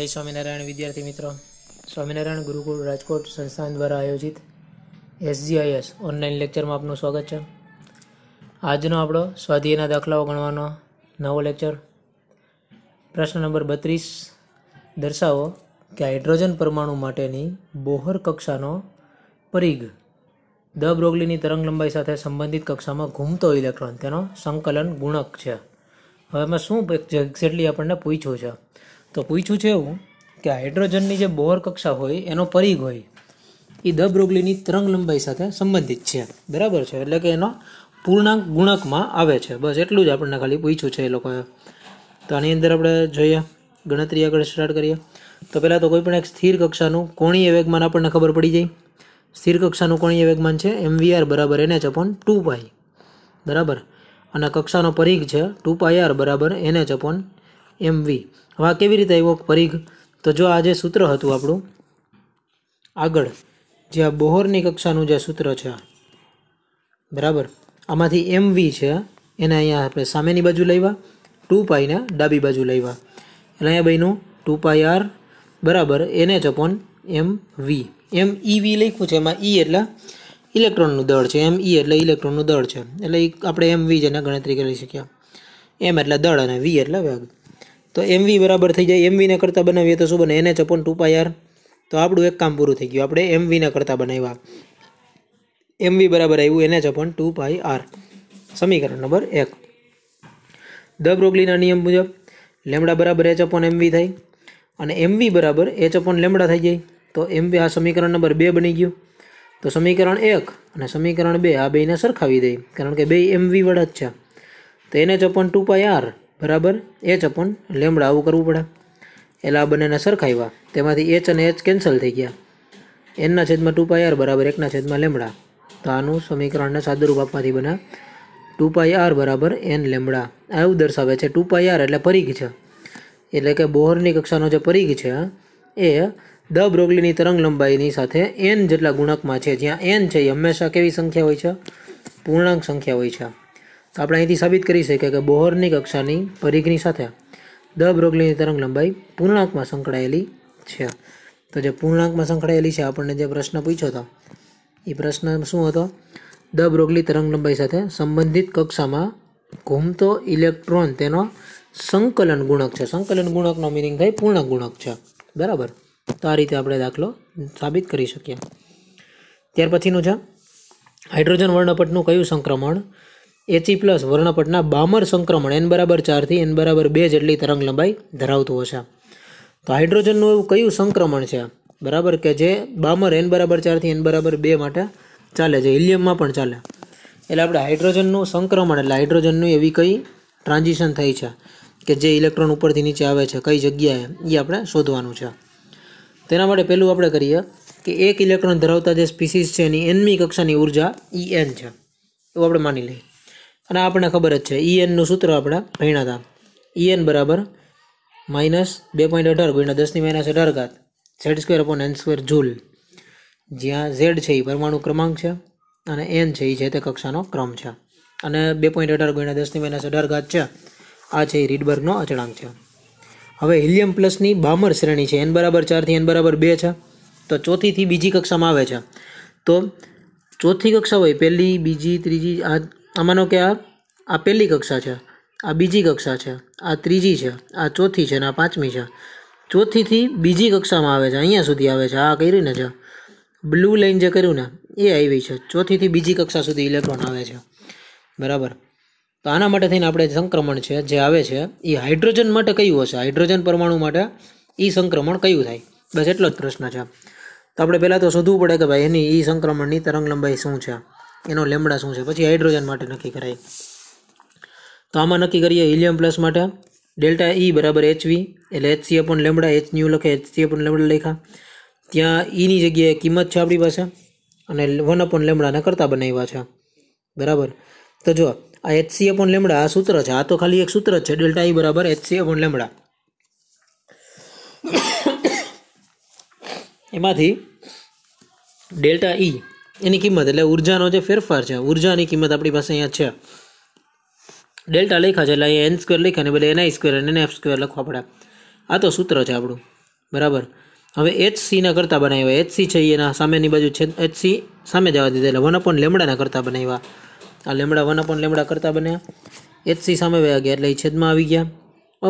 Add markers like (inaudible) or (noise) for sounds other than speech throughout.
જય સ્વામિનારાયણ વિદ્યાર્થી મિત્રો સ્વામિનારાયણ ગુરુકુળ રાજકોટ સંસ્થાન દ્વારા આયોજિત એસજીઆઈએસ ઓનલાઈન લેક્ચરમાં આપનું સ્વાગત છે આજનો આપણો સ્વાધ્યાયના દાખલાઓ ગણવાનો નવો લેક્ચર પ્રશ્ન નંબર બત્રીસ દર્શાવો કે હાઇડ્રોજન પરમાણુ માટેની બોહર કક્ષાનો પરિઘ દ બ્રોગલીની તરંગ લંબાઈ સાથે સંબંધિત કક્ષામાં ઘૂમતો ઇલેક્ટ્રોન તેનો સંકલન ગુણક છે હવે એમાં શું જેટલી આપણને પૂછ્યું છે તો પૂછ્યું છે એવું કે હાઇડ્રોજનની જે બોહર કક્ષા હોય એનો પરિઘ હોય એ દબરોગલીની તરંગ લંબાઈ સાથે સંબંધિત છે બરાબર છે એટલે કે એનો પૂર્ણાંક ગુણકમાં આવે છે બસ એટલું જ આપણને ખાલી પૂછ્યું છે એ લોકોએ તો આની અંદર આપણે જોઈએ ગણતરી આગળ સ્ટાર્ટ કરીએ તો પહેલાં તો કોઈ પણ એક સ્થિર કક્ષાનું કોણીય વેગમાન આપણને ખબર પડી જાય સ્થિર કક્ષાનું કોણીય વેગમાન છે એમવીઆર બરાબર એનએચ અપોન ટુ પાઈ બરાબર અને કક્ષાનો પરિઘ છે ટુ પાઈ આર બરાબર એનએચ અપોન વી હવે આ કેવી રીતે આવ્યો પરિઘ તો જો આ જે સૂત્ર હતું આપણું આગળ જે આ બોહોરની કક્ષાનું જે સૂત્ર છે બરાબર આમાંથી એમ વી છે એને અહીંયા આપણે સામેની બાજુ લાવ્યા ટુ પાઈને ડાબી બાજુ લાવ્યા એટલે અહીંયા ભાઈનું ટુ પાઈ આર બરાબર એને જ અપોન એમ વી એમ ઈ વી લખ્યું છે એમાં ઈ e એટલે ઇલેક્ટ્રોનનું દળ છે એમ ઈ e એટલે ઇલેક્ટ્રોનનું દળ છે એટલે આપણે એમ વી જેને ગણતરી કરી શક્યા એમ એટલે દળ અને વી એટલે વેગ તો એમવી બરાબર થઈ જાય એમવીને કરતાં બનાવીએ તો શું બને એને ચપોન ટુ પાય આર તો આપણું એક કામ પૂરું થઈ ગયું આપણે એમવીને કરતાં બનાવ્યા એમવી બરાબર આવ્યું એને ચપોન ટુ પાય આર સમીકરણ નંબર એક દ બ્રોગલીના નિયમ મુજબ લેમડા બરાબર એચ અપોન એમવી થાય અને એમવી બરાબર એ અપોન લેમડા થઈ જાય તો એમવી આ સમીકરણ નંબર બે બની ગયું તો સમીકરણ એક અને સમીકરણ બે આ બેને સરખાવી દઈએ કારણ કે બે એમવી વડા જ છે તો એને ચપોન ટુ પાય આર બરાબર એચ અપોન લેમડા આવું કરવું પડે એટલે આ બંનેને સરખાવ્યા તેમાંથી એચ અને એચ કેન્સલ થઈ ગયા એનના છેદમાં ટુ પાય આર બરાબર એકના છેદમાં લેમડા તો આનું સમીકરણને સાદુરૂપ આપવાથી બને ટુ પાય આર બરાબર એન લેમડા આવું દર્શાવે છે ટુ પાય આર એટલે પરીઘ છે એટલે કે બોહરની કક્ષાનો જે પરીઘ છે એ દ બ્રોગલીની તરંગ લંબાઈની સાથે એન જેટલા ગુણાંકમાં છે જ્યાં એન છે એ હંમેશા કેવી સંખ્યા હોય છે પૂર્ણાંક સંખ્યા હોય છે તો આપણે અહીંથી સાબિત કરી શકીએ કે બોહરની કક્ષાની પરિઘની સાથે દ બ્રોગલીની તરંગ લંબાઈ પૂર્ણાંકમાં સંકળાયેલી છે તો જે પૂર્ણાંકમાં સંકળાયેલી છે આપણને જે પ્રશ્ન પૂછ્યો હતો એ પ્રશ્ન શું હતો દ બ્રોગલી તરંગ લંબાઈ સાથે સંબંધિત કક્ષામાં ઘૂમતો ઇલેક્ટ્રોન તેનો સંકલન ગુણક છે સંકલન ગુણકનો મિનિંગ થાય પૂર્ણ ગુણક છે બરાબર તો આ રીતે આપણે દાખલો સાબિત કરી શકીએ ત્યાર પછીનું છે હાઇડ્રોજન વર્ણપટનું કયું સંક્રમણ એચી પ્લસ વર્ણપટના બામર સંક્રમણ એન બરાબર ચારથી એન બરાબર બે જેટલી તરંગ લંબાઈ ધરાવતું હશે તો હાઇડ્રોજનનું એવું કયું સંક્રમણ છે બરાબર કે જે બામર એન બરાબર ચારથી એન બરાબર બે માટે ચાલે છે હિલિયમમાં પણ ચાલે એટલે આપણે હાઇડ્રોજનનું સંક્રમણ એટલે હાઇડ્રોજનનું એવી કઈ ટ્રાન્ઝિશન થઈ છે કે જે ઇલેક્ટ્રોન ઉપરથી નીચે આવે છે કઈ જગ્યાએ એ આપણે શોધવાનું છે તેના માટે પહેલું આપણે કરીએ કે એક ઇલેક્ટ્રોન ધરાવતા જે સ્પીસીસ છે એની એનમી કક્ષાની ઉર્જા ઈ એન છે એવું આપણે માની લઈએ અને આપણને ખબર જ છે ઈએનનું સૂત્ર આપણે ભણ્યા હતા ઈએન બરાબર માઇનસ બે પોઈન્ટ અઢાર ગુણ્યા દસની માઇનસ અઢાર ઘાત Z square upon N square joule જ્યાં ઝેડ છે એ પરમાણુ ક્રમાંક છે અને એન છે એ છે તે કક્ષાનો ક્રમ છે અને બે પોઈન્ટ અઢાર ગુણ્યા દસની માઇનસ અઢાર ઘાત છે આ છે એ રીડબર્ગનો અચળાંક છે હવે હિલિયમ પ્લસની બામર શ્રેણી છે એન બરાબર ચારથી એન બરાબર બે છે તો ચોથીથી બીજી કક્ષામાં આવે છે તો ચોથી કક્ષા હોય પહેલી બીજી ત્રીજી આ આ માનો કે આ આ પહેલી કક્ષા છે આ બીજી કક્ષા છે આ ત્રીજી છે આ ચોથી છે ને આ પાંચમી છે ચોથીથી બીજી કક્ષામાં આવે છે અહીંયા સુધી આવે છે આ કરીને છે બ્લુ લાઇન જે કર્યું ને એ આવી છે ચોથીથી બીજી કક્ષા સુધી ઇલેક્ટ્રોન આવે છે બરાબર તો આના માટે થઈને આપણે સંક્રમણ છે જે આવે છે એ હાઇડ્રોજન માટે કયું હશે હાઇડ્રોજન પરમાણુ માટે એ સંક્રમણ કયું થાય બસ એટલો જ પ્રશ્ન છે તો આપણે પહેલાં તો શોધવું પડે કે ભાઈ એની એ સંક્રમણની તરંગ લંબાઈ શું છે એનો લેમડા શું છે પછી હાઇડ્રોજન માટે નક્કી કરાય તો આમાં નક્કી કરીએ હિલિયમ પ્લસ માટે ડેલ્ટા ઈ e બરાબર એચવી એટલે H HC upon lambda H nu લખે એચ એચસી અપોન લેમડા લખ્યા ત્યાં ઈની e જગ્યાએ કિંમત છે આપણી પાસે અને વન અપોન લેમડાના કરતાં બનાવ્યા છે બરાબર તો જો આ એચ એચસી અપોન લેમડા આ સૂત્ર છે આ તો ખાલી એક સૂત્ર જ છે ડેલ્ટા ઈ e બરાબર એચ એચસી અપોન લેમડા (coughs) એમાંથી ડેલ્ટા ઈ એની કિંમત એટલે ઉર્જાનો જે ફેરફાર છે ઉર્જાની કિંમત આપણી પાસે અહીંયા છે ડેલ્ટા લખ્યા છે એટલે અહીંયા એન સ્ક્વેર લખ્યા ને બદલે આઈ સ્ક્વેર અને એફ સ્ક્વેર લખવા પડે આ તો સૂત્ર છે આપણું બરાબર હવે એચ સીના કરતાં બનાવ્યા એચ સી છે એના સામેની બાજુ છે એચ સી સામે જવા દીધા એટલે વન અપોન લેમડાના કરતાં બનાવ્યા આ લેમડા વન અપોન લેમડા કરતાં બન્યા એચ સી સામે વયા ગયા એટલે એ છેદમાં આવી ગયા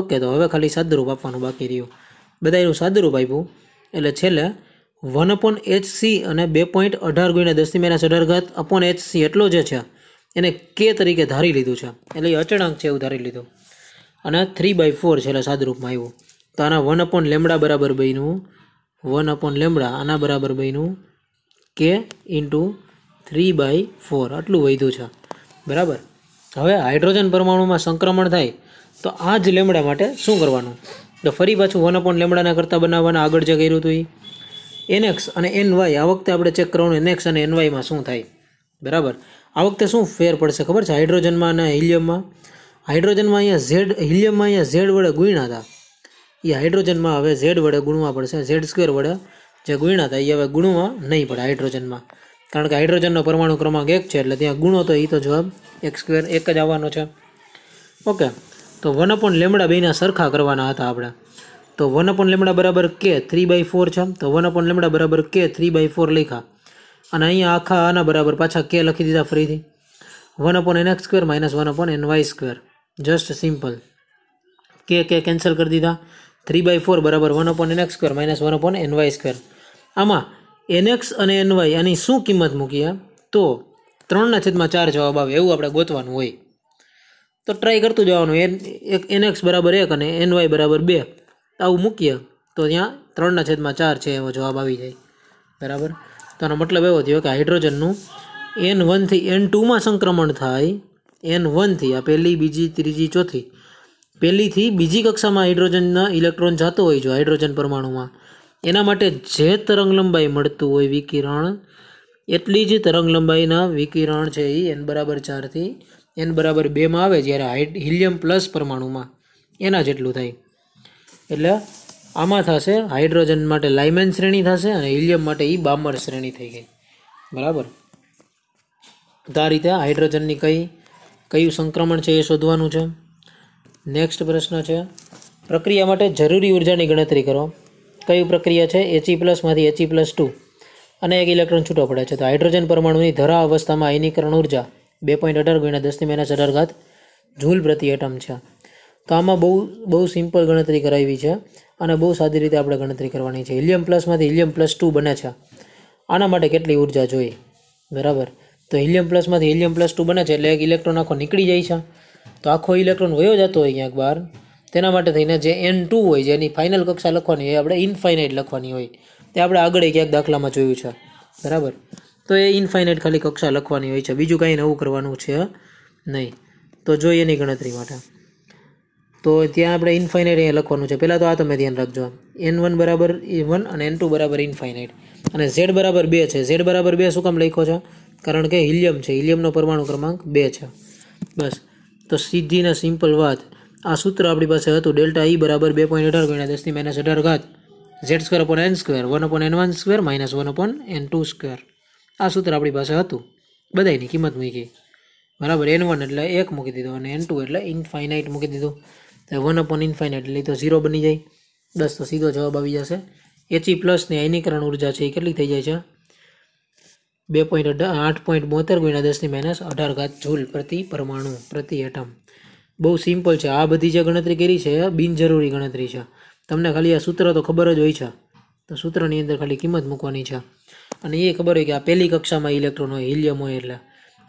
ઓકે તો હવે ખાલી સાદુરૂપ આપવાનું બાકી રહ્યું બધા એનું સાદુરૂપ આપ્યું એટલે છેલ્લે વન અપોન એચ સી અને બે પોઈન્ટ અઢાર ગુણ્યા દસની માઇનસ અઢાર ઘાત અપોન એચ સી એટલો જે છે એને કે તરીકે ધારી લીધું છે એટલે એ અચળાંક છે એવું ધારી લીધું અને થ્રી બાય ફોર છે એટલે સાદરૂપમાં આવ્યું તો આના વન અપોન લેમડા બરાબર બન્યું વન અપોન લેમડા આના બરાબર બન્યું k into three by four આટલું વધ્યું છે બરાબર હવે હાઇડ્રોજન પરમાણુમાં સંક્રમણ થાય તો આ જ લેમડા માટે શું કરવાનું તો ફરી પાછું વન અપોન લેમડાના કરતાં બનાવવાના આગળ જે કર્યું હતું એ એન એક્સ અને એન વાય આ વખતે આપણે ચેક કરવાનું એન એક્સ અને એન વાયમાં શું થાય બરાબર આ વખતે શું ફેર પડશે ખબર છે હાઇડ્રોજનમાં અને હિલિયમમાં હાઇડ્રોજનમાં અહીંયા ઝેડ હિલિયમમાં અહીંયા ઝેડ વડે ગુણ્યા હતા એ હાઇડ્રોજનમાં હવે ઝેડ વડે ગુણવા પડશે ઝેડ સ્ક્વેર વડે જે ગુણ્યા હતા એ હવે ગુણવા નહીં પડે હાઇડ્રોજનમાં કારણ કે હાઇડ્રોજનનો પરમાણુ ક્રમાંક એક છે એટલે ત્યાં ગુણો તો એ તો જવાબ એક સ્ક્વેર એક જ આવવાનો છે ઓકે તો વન અપોન લેમડા બેના સરખા કરવાના હતા આપણે તો વન અપોન લેમડા બરાબર કે થ્રી બાય ફોર છે તો વન અપોન લેમડા બરાબર કે થ્રી બાય ફોર લખ્યા અને અહીંયા આખા આના બરાબર પાછા કે લખી દીધા ફરીથી one upon N X square minus one upon N Y square just simple કે કે કેન્સલ કરી દીધા થ્રી બાય ફોર બરાબર one upon N X square minus one upon N Y square આમાં એન એક્સ અને એન વાય આની શું કિંમત મૂકીએ તો ત્રણના છેદમાં ચાર જવાબ આવે એવું આપણે ગોતવાનું હોય તો ટ્રાય કરતું જવાનું એન એક એન એક્સ બરાબર એક અને એન વાય બરાબર બે આવું મૂકીએ તો ત્યાં ત્રણના છેદમાં ચાર છે એવો જવાબ આવી જાય બરાબર તો આનો મતલબ એવો થયો કે હાઇડ્રોજનનું એન વનથી એન ટુમાં સંક્રમણ થાય એન વનથી આ પહેલી બીજી ત્રીજી ચોથી પહેલીથી બીજી કક્ષામાં હાઇડ્રોજનના ઇલેક્ટ્રોન જતો હોય જો હાઇડ્રોજન પરમાણુમાં એના માટે જે તરંગલંબાઈ મળતું હોય વિકિરણ એટલી જ તરંગલંબાઈના વિકિરણ છે એ એન બરાબર ચારથી એન બરાબર બેમાં આવે જ્યારે હાઇડ હિલિયમ પ્લસ પરમાણુમાં એના જેટલું થાય એટલે આમાં થશે હાઇડ્રોજન માટે લાઇમેન શ્રેણી થશે અને હિલિયમ માટે એ બામર શ્રેણી થઈ ગઈ બરાબર તો આ રીતે હાઇડ્રોજનની કઈ કયું સંક્રમણ છે એ શોધવાનું છે નેક્સ્ટ પ્રશ્ન છે પ્રક્રિયા માટે જરૂરી ઉર્જાની ગણતરી કરો કયું પ્રક્રિયા છે એચઈ પ્લસમાંથી એચઈ પ્લસ ટુ અને એક ઇલેક્ટ્રોન છૂટો પડે છે તો હાઇડ્રોજન પરમાણુની ધરા અવસ્થામાં આયનીકરણ ઉર્જા બે પોઈન્ટ અઢાર ગુણ્યા દસની માઇનસ અઢાર ઘાત જૂલ પ્રતિ એટમ છે તો આમાં બહુ બહુ સિમ્પલ ગણતરી કરાવી છે અને બહુ સાદી રીતે આપણે ગણતરી કરવાની છે હિલિયમ પ્લસમાંથી હિલિયમ પ્લસ ટુ બને છે આના માટે કેટલી ઉર્જા જોઈએ બરાબર તો હિલિયમ પ્લસમાંથી હિલિયમ પ્લસ ટુ બને છે એટલે એક ઇલેક્ટ્રોન આખો નીકળી જાય છે તો આખો ઇલેક્ટ્રોન વયો જતો હોય ક્યાંક બહાર તેના માટે થઈને જે એન ટુ હોય જેની ફાઇનલ કક્ષા લખવાની હોય આપણે ઇનફાઇનાઇટ લખવાની હોય તે આપણે આગળ ક્યાંક દાખલામાં જોયું છે બરાબર તો એ ઇનફાઇનાઇટ ખાલી કક્ષા લખવાની હોય છે બીજું કાંઈ નવું કરવાનું છે નહીં તો જોઈએ એની ગણતરી માટે તો ત્યાં આપણે ઇન્ફાઇનાઇટ અહીંયા લખવાનું છે પહેલાં તો આ તમે ધ્યાન રાખજો એન વન બરાબર એ વન અને એન ટુ બરાબર ઇન્ફાઇનાઇટ અને ઝેડ બરાબર બે છે ઝેડ બરાબર બે શું કામ લખ્યો છે કારણ કે હિલિયમ છે હિલિયમનો પરમાણુ ક્રમાંક બે છે બસ તો સીધીને સિમ્પલ વાત આ સૂત્ર આપણી પાસે હતું ડેલ્ટા ઈ બરાબર બે પોઈન્ટ અઢાર ગુણ્યા દસની માઇનસ અઢાર ઘાત Z square upon N square one upon N one square minus one upon N two square આ સૂત્ર આપણી પાસે હતું બધાયની કિંમત મૂકી બરાબર એન વન એટલે એક મૂકી દીધો અને એન ટુ એટલે ઇનફાઇનાઇટ મૂકી દીધું તો વન અપોન ઇન્ફાઇનાઇટ એટલે તો ઝીરો બની જાય દસ તો સીધો જવાબ આવી જશે એચી પ્લસની આયનીકરણ ઉર્જા છે એ કેટલી થઈ જાય છે બે પોઈન્ટ અઢાર આઠ પોઈન્ટ બોતેર ગુણ્યા દસની માઇનસ અઢાર ઘાત ઝૂલ પ્રતિ પરમાણુ પ્રતિ એટમ બહુ સિમ્પલ છે આ બધી જે ગણતરી કરી છે બિનજરૂરી ગણતરી છે તમને ખાલી આ સૂત્ર તો ખબર જ હોય છે તો સૂત્રની અંદર ખાલી કિંમત મૂકવાની છે અને એ ખબર હોય કે આ પહેલી કક્ષામાં ઇલેક્ટ્રોન હોય હિલિયમ હોય એટલે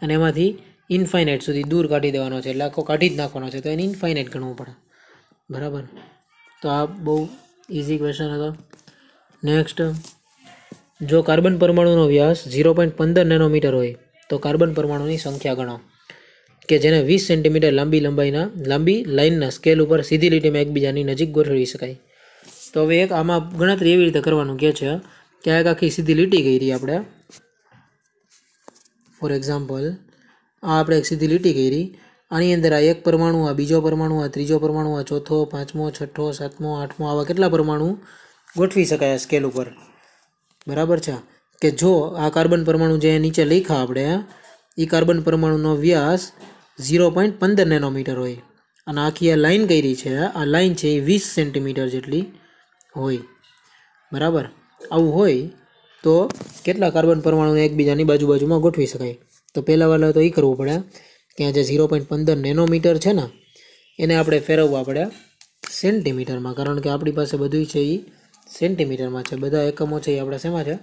અને એમાંથી ઇન્ફાઇનાઇટ સુધી દૂર કાઢી દેવાનો છે એટલે આખો કાઢી જ નાખવાનો છે તો એને ઇન્ફાઇનાઇટ ગણવું પડે બરાબર તો આ બહુ ઇઝી ક્વેશ્ચન હતો નેક્સ્ટ જો કાર્બન પરમાણુનો વ્યાસ ઝીરો પોઈન્ટ પંદર નેનોમીટર હોય તો કાર્બન પરમાણુની સંખ્યા ગણો કે જેને વીસ સેન્ટીમીટર લાંબી લંબાઈના લાંબી લાઇનના સ્કેલ ઉપર સીધી લીટીમાં એકબીજાની નજીક ગોઠવી શકાય તો હવે એક આમાં ગણતરી એવી રીતે કરવાનું કહે છે કે એક આખી સીધી લીટી ગઈ રહી આપણે ફોર એક્ઝામ્પલ આ આપણે એક સીધી લીટી કરી આની અંદર આ એક પરમાણુ આ બીજો પરમાણુ આ ત્રીજો પરમાણુ આ ચોથો પાંચમો છઠ્ઠો સાતમો આઠમો આવા કેટલા પરમાણુ ગોઠવી શકાય આ સ્કેલ ઉપર બરાબર છે કે જો આ કાર્બન પરમાણુ જે નીચે લખ્યા આપણે એ કાર્બન પરમાણુનો વ્યાસ ઝીરો પોઈન્ટ પંદર નેનોમીટર હોય અને આખી આ લાઇન કરી છે આ લાઇન છે એ વીસ સેન્ટીમીટર જેટલી હોય બરાબર આવું હોય તો કેટલા કાર્બન પરમાણુને એકબીજાની બાજુ બાજુમાં ગોઠવી શકાય તો પહેલાં વાલા તો એ કરવું પડે ત્યાં જે ઝીરો પોઈન્ટ પંદર નેનોમીટર છે ને એને આપણે ફેરવવા પડે સેન્ટીમીટરમાં કારણ કે આપણી પાસે બધું છે એ સેન્ટીમીટરમાં છે બધા એકમો છે એ આપણે શેમાં છે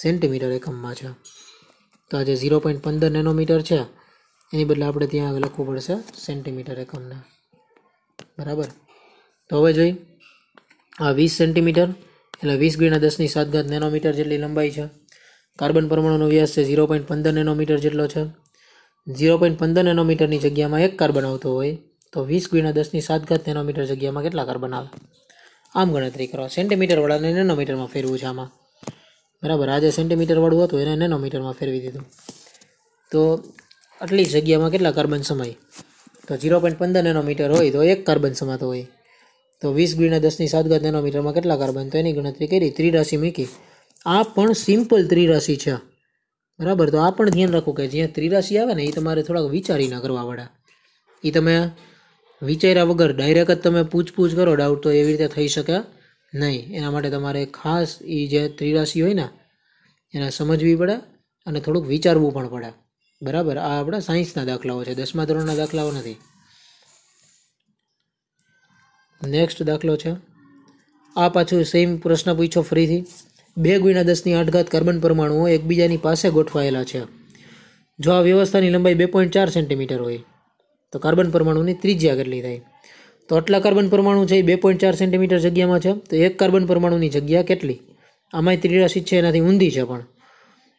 સેન્ટીમીટર એકમમાં છે તો આ જે ઝીરો પોઈન્ટ પંદર નેનોમીટર છે એની બદલે આપણે ત્યાં લખવું પડશે સેન્ટીમીટર એકમને બરાબર તો હવે જોઈ આ વીસ સેન્ટીમીટર એટલે વીસ ગીણા દસની સાત ઘાત નેનોમીટર જેટલી લંબાઈ છે કાર્બન પરમાણુનો વ્યાસ છે ઝીરો પોઈન્ટ પંદર નેનોમીટર જેટલો છે ઝીરો પોઈન્ટ પંદર નેનોમીટરની જગ્યામાં એક કાર્બન બનાવતો હોય તો વીસ ગુણ્યા દસની સાત ઘાત નેનોમીટર જગ્યામાં કેટલા કાર બનાવે આમ ગણતરી કરો સેન્ટીમીટરવાળાને નેનોમીટરમાં ફેરવું છે આમાં બરાબર આજે સેન્ટીમીટરવાળું હતું એને નેનોમીટરમાં ફેરવી દીધું તો આટલી જગ્યામાં કેટલા કાર્બન સમાય તો ઝીરો પોઈન્ટ પંદર નેનોમીટર હોય તો એક કાર્બન સમાતો હોય તો વીસ ગુણ્યા દસની સાત ઘાત નેનોમીટરમાં કેટલા કાર્બન તો એની ગણતરી કરી ત્રિરાશિ મૂકી આ પણ સિમ્પલ ત્રિરાશિ છે બરાબર તો આ પણ ધ્યાન રાખો કે જ્યાં ત્રિરાશી આવે ને એ તમારે થોડાક વિચારીને કરવા પડે એ તમે વિચાર્યા વગર ડાયરેક્ટ જ તમે પૂછપૂછ કરો ડાઉટ તો એવી રીતે થઈ શકે નહીં એના માટે તમારે ખાસ એ જે ત્રિરાશી હોય ને એને સમજવી પડે અને થોડુંક વિચારવું પણ પડે બરાબર આ આપણા સાયન્સના દાખલાઓ છે દસમા ધોરણના દાખલાઓ નથી નેક્સ્ટ દાખલો છે આ પાછું સેમ પ્રશ્ન પૂછો ફરીથી બે ગુણ્યા દસની આઠઘાત કાર્બન પરમાણુઓ એકબીજાની પાસે ગોઠવાયેલા છે જો આ વ્યવસ્થાની લંબાઈ બે પોઈન્ટ ચાર સેન્ટીમીટર હોય તો કાર્બન પરમાણુની ત્રિજ્યા કેટલી થાય તો આટલા કાર્બન પરમાણુ છે એ બે પોઈન્ટ ચાર સેન્ટીમીટર જગ્યામાં છે તો એક કાર્બન પરમાણુની જગ્યા કેટલી આમાંય ત્રિરાશિ છે એનાથી ઊંધી છે પણ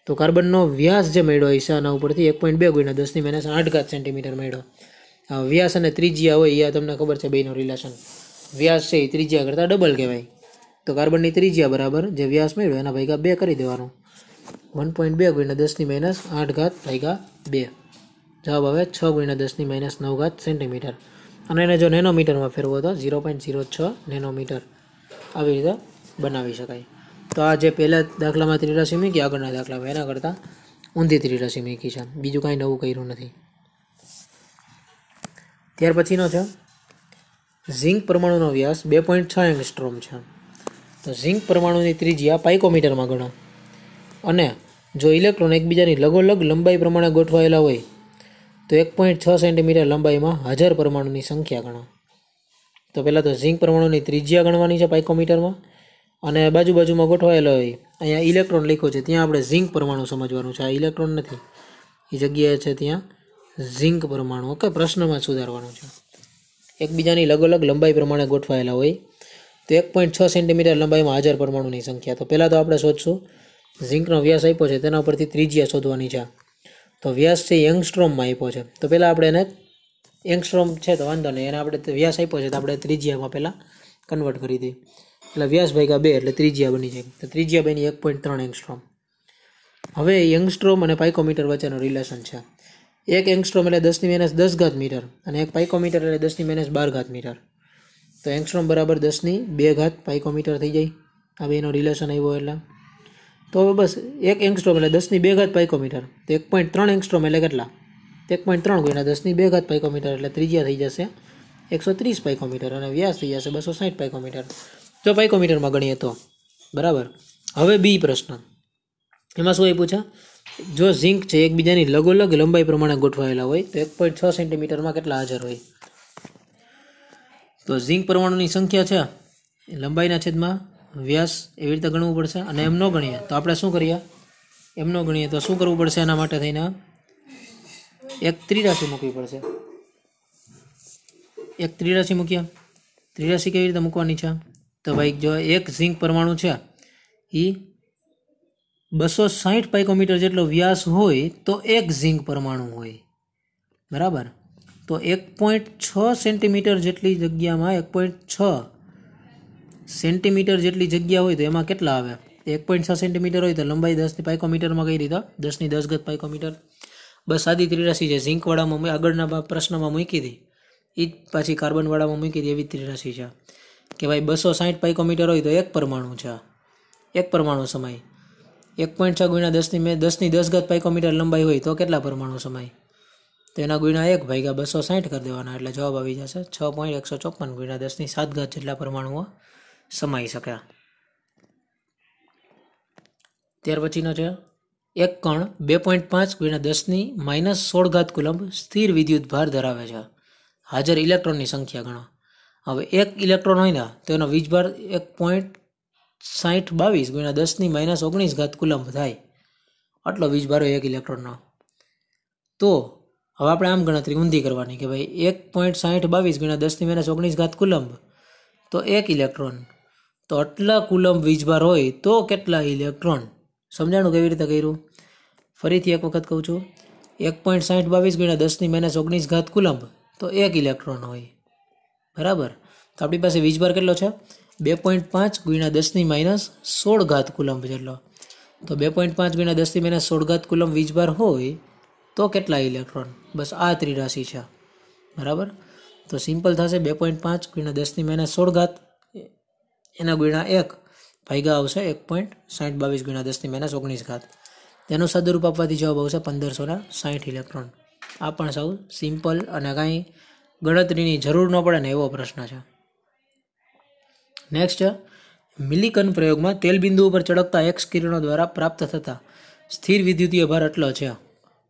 તો કાર્બનનો વ્યાસ જે મળ્યો હશે આના ઉપરથી એક પોઈન્ટ બે ગુણ્યા દસની માઇનસ આઠ સેન્ટીમીટર મળ્યો વ્યાસ અને ત્રિજ્યા હોય એ તમને ખબર છે બેનો રિલેશન વ્યાસ છે એ ત્રિજ્યા કરતાં ડબલ કહેવાય તો કાર્બનની ત્રિજ્યા બરાબર જે વ્યાસ મેળવ્યો એના ભાગા બે કરી દેવાનો વન પોઈન્ટ બે ગુણ્યા દસની માઇનસ આઠ ઘાત ભાગા બે જવાબ આવે છ ગુણ્યા દસની માઇનસ નવ ઘાત સેન્ટીમીટર અને એને જો નેનોમીટરમાં ફેરવો તો ઝીરો પોઈન્ટ ઝીરો છ નેનોમીટર આવી રીતે બનાવી શકાય તો આ જે પહેલાં દાખલામાં ત્રિરાશી મીકી આગળના દાખલામાં એના કરતાં ઊંધી ત્રિરાશી મીકી છે બીજું કાંઈ નવું કર્યું નથી ત્યાર પછીનો છે ઝિંક પરમાણુનો વ્યાસ બે પોઈન્ટ છ એંગસ્ટ્રોમ છે તો ઝિંક પરમાણુની ત્રિજ્યા પાઇકોમીટરમાં ગણો અને જો ઇલેક્ટ્રોન એકબીજાની લગોલગ લંબાઈ પ્રમાણે ગોઠવાયેલા હોય તો એક પોઈન્ટ છ સેન્ટીમીટર લંબાઈમાં હાજર પરમાણુની સંખ્યા ગણો તો પહેલાં તો ઝિંક પરમાણુની ત્રિજ્યા ગણવાની છે પાઇકોમીટરમાં અને બાજુ બાજુમાં ગોઠવાયેલા હોય અહીંયા ઇલેક્ટ્રોન લીખો છે ત્યાં આપણે ઝિંક પરમાણુ સમજવાનું છે આ ઇલેક્ટ્રોન નથી એ જગ્યાએ છે ત્યાં ઝિંક પરમાણુ ઓકે પ્રશ્નમાં સુધારવાનું છે એકબીજાની અલગ અલગ લંબાઈ પ્રમાણે ગોઠવાયેલા હોય તો એક પોઈન્ટ છ સેન્ટીમીટર લંબાઈમાં હાજર પરમાણુની સંખ્યા તો પહેલાં તો આપણે શોધશું ઝીંકનો વ્યાસ આપ્યો છે તેના પરથી ત્રિજ્યા શોધવાની છે તો વ્યાસ છે યંગસ્ટ્રોમમાં આપ્યો છે તો પહેલાં આપણે એને યંગસ્ટ્રોમ છે તો વાંધો નહીં એને આપણે વ્યાસ આપ્યો છે તો આપણે ત્રિજ્યામાં પહેલાં કન્વર્ટ કરી દઈએ એટલે વ્યાસ ભાઈકા બે એટલે ત્રિજ્યા બની જાય તો ત્રિજ્યા બેની એક પોઈન્ટ ત્રણ એંગસ્ટ્રોમ હવે યંગસ્ટ્રોમ અને પાઇકોમીટર વચ્ચેનો રિલેશન છે એક એંગસ્ટ્રોમ એટલે દસની માઇનસ દસ ઘાત મીટર અને એક પાઇકોમીટર એટલે દસની માઇનસ બાર ઘાત મીટર તો એંગસ્ટ્રોમ બરાબર દસની બે ઘાત પાઇકોમીટર થઈ જાય આ બેનો રિલેશન આવ્યો એટલે તો હવે બસ એક એંગસ્ટ્રોમ એટલે દસની બે ઘાત પાઇકોમીટર તો એક પોઈન્ટ ત્રણ એંગસ્ટ્રોમ એટલે કેટલા એક પોઈન્ટ ત્રણ ગુણ્યા દસની બે ઘાત પાઇકોમીટર એટલે ત્રીજા થઈ જશે એકસો ત્રીસ પાઇકોમીટર અને વ્યાસ થઈ જશે બસો સાઠ પાઇકોમીટર જો પાઇકોમીટરમાં ગણીએ તો બરાબર હવે બી પ્રશ્ન એમાં શું આપ્યું છે જો ઝીંક છે એકબીજાની લગોલગ લંબાઈ પ્રમાણે ગોઠવાયેલા હોય તો એક પોઈન્ટ છ સેન્ટીમીટરમાં કેટલા હાજર હોય તો ઝીંક પરમાણુની સંખ્યા છે લંબાઈના છેદમાં વ્યાસ એવી રીતે ગણવું પડશે અને એમ ન ગણીએ તો આપણે શું કરીએ એમ ન ગણીએ તો શું કરવું પડશે એના માટે થઈને એક ત્રિરાશી મૂકવી પડશે એક ત્રિરાશી મૂક્યા ત્રિરાશી કેવી રીતે મૂકવાની છે તો ભાઈ જો એક ઝીંક પરમાણુ છે એ બસો સાહીઠ પાઇકોમીટર જેટલો વ્યાસ હોય તો એક ઝીંક પરમાણુ હોય બરાબર તો એક પોઈન્ટ છ સેન્ટીમીટર જેટલી જગ્યામાં એક પોઈન્ટ છ સેન્ટીમીટર જેટલી જગ્યા હોય તો એમાં કેટલા આવે એક પોઈન્ટ છ સેન્ટીમીટર હોય તો લંબાઈ દસની પાઇકોમીટરમાં કહી દીધા દસની દસ ગત પાઇકોમીટર બસ સાદી ત્રિરાશી છે ઝીંકવાળામાં આગળના પ્રશ્નમાં મૂકી હતી એ જ પાછી કાર્બનવાળામાં મૂકી હતી એવી ત્રિરાશી છે કે ભાઈ બસો સાઠ પાઇકોમીટર હોય તો એક પરમાણુ છે એક પરમાણુ સમય એક પોઈન્ટ છ ગુણ્યા દસની મેં દસની દસ ગત પાઇકોમીટર લંબાઈ હોય તો કેટલા પરમાણુ સમય તો એના ગુણ્યા એક ભાગ્યા બસો સાઠ કરી દેવાના એટલે જવાબ આવી જશે છ પોઈન્ટ એકસો ચોપન ગુણ્યા દસની સાત ઘાત જેટલા પરમાણુઓ સમાઈ શક્યા ત્યાર પછીનો છે એક કણ બે પોઈન્ટ પાંચ ગુણ્યા દસની માઇનસ સોળ ઘાત કુલંબ સ્થિર વિદ્યુત ભાર ધરાવે છે હાજર ઇલેક્ટ્રોનની સંખ્યા ગણો હવે એક ઇલેક્ટ્રોન હોય ને તો એનો વીજભાર એક પોઈન્ટ સાઠ બાવીસ ગુણ્યા દસની માઇનસ ઓગણીસ ઘાત કુલંબ થાય આટલો વીજભાર હોય એક ઇલેક્ટ્રોનનો તો હવે આપણે આમ ગણતરી ઊંધી કરવાની કે ભાઈ એક પોઈન્ટ સાહીઠ બાવીસ ગુણ્યા દસની માઇનસ ઓગણીસ ઘાત કુલંબ તો એક ઇલેક્ટ્રોન તો આટલા કુલંબ વીજભાર હોય તો કેટલા ઇલેક્ટ્રોન સમજાણું કેવી રીતે કર્યું ફરીથી એક વખત કહું છું એક પોઈન્ટ સાહીઠ બાવીસ ગુણ્યા દસની માઇનસ ઓગણીસ ઘાત કુલંબ તો એક ઇલેક્ટ્રોન હોય બરાબર તો આપણી પાસે વીજભાર કેટલો છે બે પોઈન્ટ પાંચ ગુણ્યા દસની માઇનસ સોળ ઘાત કુલંબ જેટલો તો બે પોઈન્ટ પાંચ ગુણ્યા દસની માઇનસ સોળ ઘાત કુલંબ વીજભાર હોય તો કેટલા ઇલેક્ટ્રોન બસ આ ત્રિરાશિ છે બરાબર તો સિમ્પલ થશે બે પોઈન્ટ પાંચ ગુણ્યા દસની માઇનસ સોળ ઘાત એના ગુણ્યા એક ભાઈગા આવશે એક પોઈન્ટ સાઠ બાવીસ ગુણ્યા દસની માઇનસ ઓગણીસ ઘાત તેનું સદરૂપ આપવાથી જવાબ આવશે પંદરસોના સાઠ ઇલેક્ટ્રોન આ પણ સૌ સિમ્પલ અને કાંઈ ગણતરીની જરૂર ન પડે ને એવો પ્રશ્ન છે નેક્સ્ટ મિલિકન પ્રયોગમાં તેલબિંદુ ઉપર ચડકતા એક્સ કિરણો દ્વારા પ્રાપ્ત થતા સ્થિર વિદ્યુતીય ભાર એટલો છે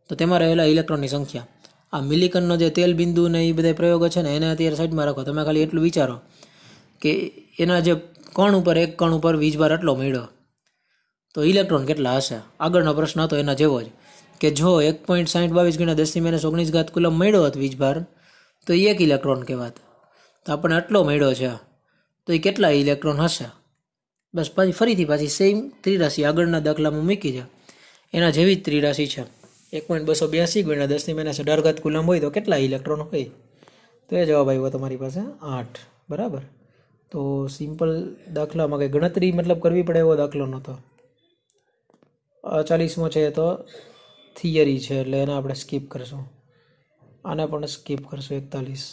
તો તેમાં રહેલા ઇલેક્ટ્રોનની સંખ્યા આ મિલિકનનો જે તેલ બિંદુ ને એ બધા પ્રયોગો છે ને એને અત્યારે સાઈડમાં રાખો તમે ખાલી એટલું વિચારો કે એના જે કણ ઉપર એક કણ ઉપર વીજભાર એટલો મળ્યો તો ઇલેક્ટ્રોન કેટલા હશે આગળનો પ્રશ્ન હતો એના જેવો જ કે જો એક પોઈન્ટ સાહીઠ બાવીસ ગુણ્યા દસની માઇનસ ઓગણીસ ઘાત કુલમ મળ્યો હતો વીજભાર તો એ એક ઇલેક્ટ્રોન કહેવાત તો આપણને આટલો મળ્યો છે તો એ કેટલા ઇલેક્ટ્રોન હશે બસ પાછી ફરીથી પાછી સેમ ત્રિરાશી આગળના દાખલામાં મૂકી છે એના જેવી જ ત્રિરાશી છે એક પોઈન્ટ બસો બ્યાસી ગુણ્યા દસની માઇનસ અઢાર ઘાત કુલમ હોય તો કેટલા ઇલેક્ટ્રોન હોય તો એ જવાબ આવ્યો તમારી પાસે આઠ બરાબર તો સિમ્પલ દાખલામાં કંઈ ગણતરી મતલબ કરવી પડે એવો દાખલો નહોતો ચાલીસમો છે તો થિયરી છે એટલે એને આપણે સ્કીપ કરશું આને પણ સ્કીપ કરશું એકતાલીસ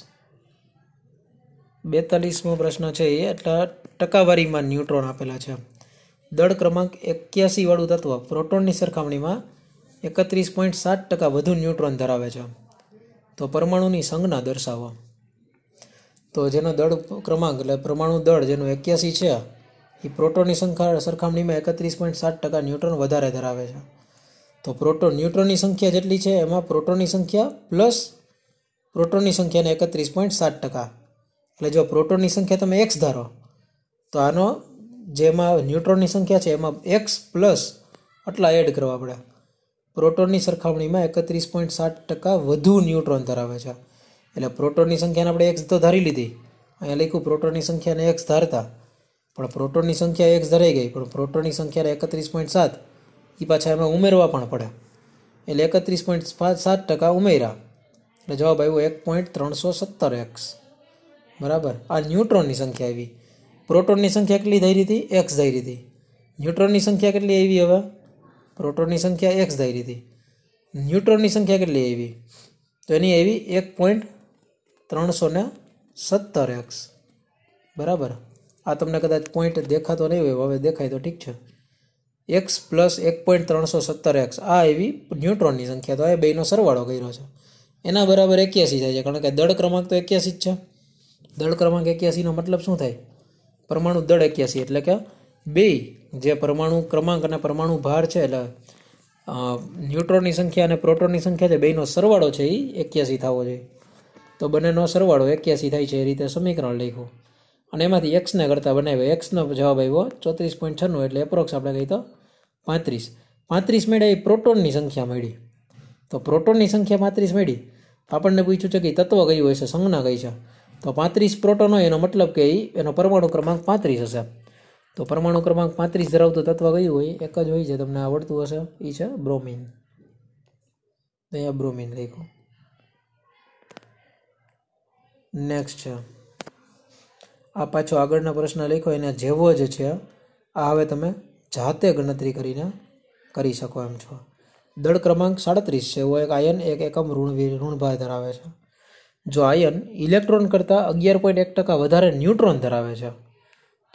બેતાલીસમો પ્રશ્ન છે એ એટલા ટકાવારીમાં ન્યુટ્રોન આપેલા છે દળ ક્રમાંક એક્યાસીવાળું તત્વ પ્રોટોનની સરખામણીમાં એકત્રીસ પોઈન્ટ સાત ટકા વધુ ન્યુટ્રોન ધરાવે છે તો પરમાણુની સંજ્ઞા દર્શાવો તો જેનો દળ ક્રમાંક એટલે પરમાણુ દળ જેનું એક્યાસી છે એ પ્રોટોનની સંખ્યા સરખામણીમાં એકત્રીસ પોઈન્ટ સાત ટકા ન્યુટ્રોન વધારે ધરાવે છે તો પ્રોટોન ન્યુટ્રોનની સંખ્યા જેટલી છે એમાં પ્રોટોનની સંખ્યા પ્લસ પ્રોટોનની સંખ્યાને એકત્રીસ પોઈન્ટ સાત ટકા એટલે જો પ્રોટોનની સંખ્યા તમે એક્સ ધારો તો આનો જેમાં ન્યુટ્રોનની સંખ્યા છે એમાં એક્સ પ્લસ આટલા એડ કરવા પડે પ્રોટોનની સરખામણીમાં એકત્રીસ પોઈન્ટ સાત ટકા વધુ ન્યુટ્રોન ધરાવે છે એટલે પ્રોટોનની સંખ્યાને આપણે એક્સ તો ધારી લીધી અહીંયા લખ્યું પ્રોટોનની સંખ્યાને એક્સ ધારતા પણ પ્રોટોનની સંખ્યા એક્સ ધરાઈ ગઈ પણ પ્રોટોનની સંખ્યાને એકત્રીસ પોઈન્ટ સાત એ પાછા એમાં ઉમેરવા પણ પડે એટલે એકત્રીસ પોઈન્ટ સાત ટકા ઉમેર્યા એટલે જવાબ આવ્યો એક પોઈન્ટ ત્રણસો સત્તર એક્સ બરાબર આ ન્યુટ્રોનની સંખ્યા આવી પ્રોટોનની સંખ્યા કેટલી થઈ હતી એક્સ થઈ હતી ન્યુટ્રોનની સંખ્યા કેટલી આવી હવે પ્રોટોનની સંખ્યા એક્સ ધરી હતી ન્યુટ્રોનની સંખ્યા કેટલી આવી તો એની એવી એક પોઈન્ટ ત્રણસો ને સત્તર એક્સ બરાબર આ તમને કદાચ પોઈન્ટ દેખાતો નહીં હોય હવે દેખાય તો ઠીક છે એક્સ પ્લસ એક પોઈન્ટ ત્રણસો સત્તર એક્સ આ એવી ન્યુટ્રોનની સંખ્યા તો આ બેનો સરવાળો કર્યો છે એના બરાબર એક્યાસી થાય છે કારણ કે દળ ક્રમાંક તો એક્યાસી જ છે દળ ક્રમાંક એક્યાસીનો મતલબ શું થાય પરમાણુ દળ એક્યાસી એટલે કે બે જે પરમાણુ ક્રમાંક અને પરમાણુ ભાર છે એટલે ન્યુટ્રોનની સંખ્યા અને પ્રોટોનની સંખ્યા છે બેનો સરવાળો છે એ એક્યાસી થવો જોઈએ તો બંનેનો સરવાળો એક્યાસી થાય છે એ રીતે સમીકરણ લખ્યું અને એમાંથી એક્સને કરતાં બનાવ્યો એક્સનો જવાબ આવ્યો ચોત્રીસ પોઈન્ટ છન્નું એટલે એપ્રોક્સ આપણે કહીએ તો પાંત્રીસ પાંત્રીસ મેળ્યા એ પ્રોટોનની સંખ્યા મળી તો પ્રોટોનની સંખ્યા પાંત્રીસ મળી આપણને પૂછ્યું છે કે તત્વ કયું હશે સંજ્ઞા કઈ છે તો પાંત્રીસ પ્રોટોન હોય એનો મતલબ કે એનો પરમાણુ ક્રમાંક પાંત્રીસ હશે તો પરમાણુ ક્રમાંક પાંત્રીસ ધરાવતું તત્વ કયું હોય એક જ હોય છે તમને આવડતું હશે એ છે બ્રોમિન તો અહીંયા બ્રોમિન લખો નેક્સ્ટ છે આ પાછો આગળના પ્રશ્ન લખો એને જેવો જ છે આ હવે તમે જાતે ગણતરી કરીને કરી શકો એમ છો દળ ક્રમાંક સાડત્રીસ છે એવો એક આયન એક એકમ ઋણ ઋણભાર ધરાવે છે જો આયન ઇલેક્ટ્રોન કરતાં અગિયાર પોઈન્ટ એક ટકા વધારે ન્યુટ્રોન ધરાવે છે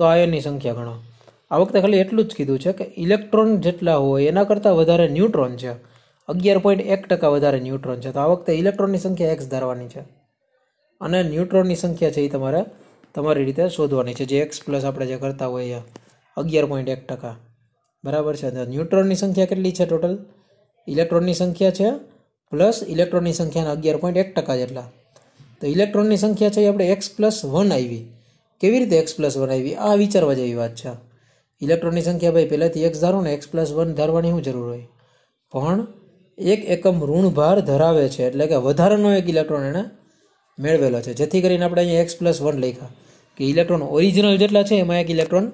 તો આયનની સંખ્યા ગણો આ વખતે ખાલી એટલું જ કીધું છે કે ઇલેક્ટ્રોન જેટલા હોય એના કરતાં વધારે ન્યુટ્રોન છે અગિયાર પોઈન્ટ એક ટકા વધારે ન્યુટ્રોન છે તો આ વખતે ઇલેક્ટ્રોનની સંખ્યા એક્સ ધારવાની છે અને ન્યુટ્રોનની સંખ્યા છે એ તમારે તમારી રીતે શોધવાની છે જે એક્સ પ્લસ આપણે જે કરતા હોઈએ અગિયાર પોઈન્ટ એક ટકા બરાબર છે ન્યુટ્રોનની સંખ્યા કેટલી છે ટોટલ ઇલેક્ટ્રોનની સંખ્યા છે પ્લસ ઇલેક્ટ્રોનની સંખ્યાના અગિયાર પોઈન્ટ એક ટકા જેટલા તો ઇલેક્ટ્રોનની સંખ્યા છે એ આપણે એક્સ પ્લસ વન આવી કેવી રીતે એક્સ પ્લસ વન આવી આ વિચારવા જેવી વાત છે ઇલેક્ટ્રોનની સંખ્યા ભાઈ પહેલાંથી એક્સ ધારો ને એક્સ પ્લસ વન ધારવાની શું જરૂર હોય પણ એક એકમ ઋણભાર ધરાવે છે એટલે કે વધારાનો એક ઇલેક્ટ્રોન એણે મેળવેલો છે જેથી કરીને આપણે અહીંયા એક્સ પ્લસ વન લખ્યા કે ઇલેક્ટ્રોન ઓરિજિનલ જેટલા છે એમાં એક ઇલેક્ટ્રોન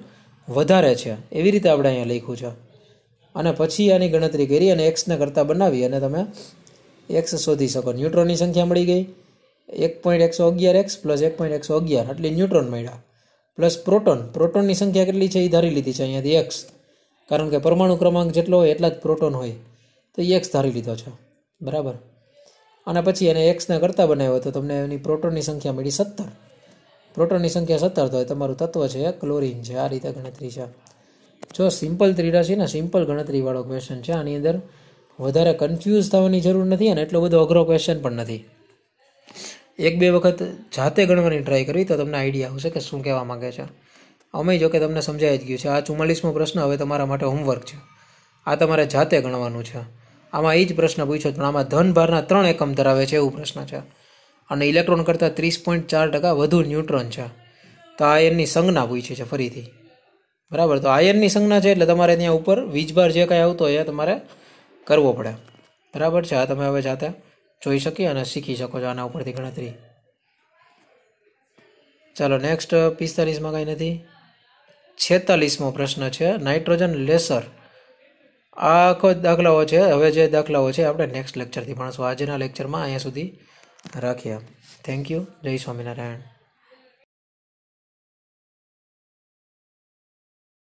વધારે છે એવી રીતે આપણે અહીંયા લખ્યું છે અને પછી આની ગણતરી કરી અને એક્સને કરતાં બનાવી અને તમે એક્સ શોધી શકો ન્યુટ્રોનની સંખ્યા મળી ગઈ એક પોઈન્ટ એકસો અગિયાર એક્સ પ્લસ એક પોઈન્ટ એકસો અગિયાર એટલે ન્યુટ્રોન મળ્યા પ્લસ પ્રોટોન પ્રોટોનની સંખ્યા કેટલી છે એ ધારી લીધી છે અહીંયાથી એક્સ કારણ કે પરમાણુ ક્રમાંક જેટલો હોય એટલા જ પ્રોટોન હોય તો એ એક્સ ધારી લીધો છે બરાબર અને પછી એને એક્સને કરતાં બનાવ્યો તો તમને એની પ્રોટોનની સંખ્યા મળી સત્તર પ્રોટોનની સંખ્યા સત્તર તો તમારું તત્વ છે ક્લોરિન છે આ રીતે ગણતરી છે જો સિમ્પલ ત્રિરાશી ને સિમ્પલ ગણતરીવાળો ક્વેશ્ચન છે આની અંદર વધારે કન્ફ્યુઝ થવાની જરૂર નથી અને એટલો બધો અઘરો ક્વેશ્ચન પણ નથી એક બે વખત જાતે ગણવાની ટ્રાય કરવી તો તમને આઈડિયા આવશે કે શું કહેવા માગે છે અમે જો કે તમને સમજાઈ જ ગયું છે આ ચુમ્માલીસમો પ્રશ્ન હવે તમારા માટે હોમવર્ક છે આ તમારે જાતે ગણવાનું છે આમાં એ જ પ્રશ્ન પૂછ્યો પણ આમાં ધન ભારના ત્રણ એકમ ધરાવે છે એવું પ્રશ્ન છે અને ઇલેક્ટ્રોન કરતાં ત્રીસ પોઈન્ટ ચાર ટકા વધુ ન્યુટ્રોન છે તો આયનની સંજ્ઞા પૂછી છે ફરીથી બરાબર તો આયનની સંજ્ઞા છે એટલે તમારે ત્યાં ઉપર વીજભાર જે કાંઈ આવતો હોય એ તમારે કરવો પડે બરાબર છે આ તમે હવે જાતે જોઈ શકીએ અને શીખી શકો છો આના ઉપરથી ગણતરી ચાલો નેક્સ્ટ પિસ્તાલીસમાં કંઈ નથી છેતાલીસમો પ્રશ્ન છે નાઇટ્રોજન લેસર આ આખો દાખલાઓ છે હવે જે દાખલાઓ છે આપણે નેક્સ્ટ લેક્ચરથી ભણશું આજના લેક્ચરમાં અહીંયા સુધી રાખીએ થેન્ક યુ જય સ્વામિનારાયણ